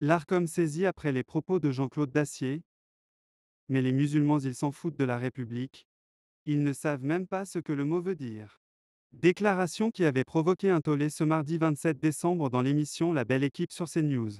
L'ARCOM saisit après les propos de Jean-Claude Dacier. Mais les musulmans, ils s'en foutent de la République. Ils ne savent même pas ce que le mot veut dire. Déclaration qui avait provoqué un tollé ce mardi 27 décembre dans l'émission La Belle Équipe sur CNews.